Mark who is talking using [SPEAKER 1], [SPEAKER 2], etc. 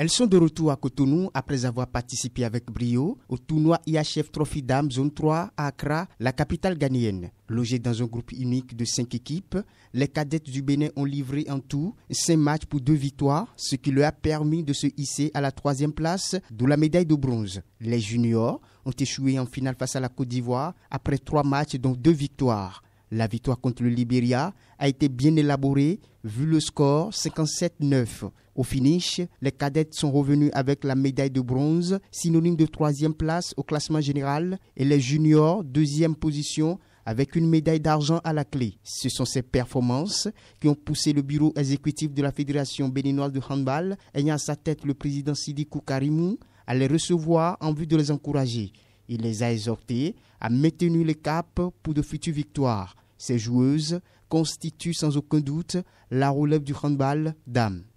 [SPEAKER 1] Elles sont de retour à Cotonou après avoir participé avec brio au tournoi IHF Trophy dames Zone 3 à Accra, la capitale ghanéenne. Logées dans un groupe unique de cinq équipes, les cadettes du Bénin ont livré en tout cinq matchs pour deux victoires, ce qui leur a permis de se hisser à la troisième place, d'où la médaille de bronze. Les juniors ont échoué en finale face à la Côte d'Ivoire après trois matchs dont deux victoires. La victoire contre le Liberia a été bien élaborée vu le score 57-9. Au finish, les cadettes sont revenus avec la médaille de bronze, synonyme de troisième place au classement général, et les juniors deuxième position avec une médaille d'argent à la clé. Ce sont ces performances qui ont poussé le bureau exécutif de la Fédération béninoise de handball, ayant à sa tête le président Sidi Koukarimou, à les recevoir en vue de les encourager. Il les a exhortés à maintenir les capes pour de futures victoires. Ces joueuses constituent sans aucun doute la relève du handball d'âme.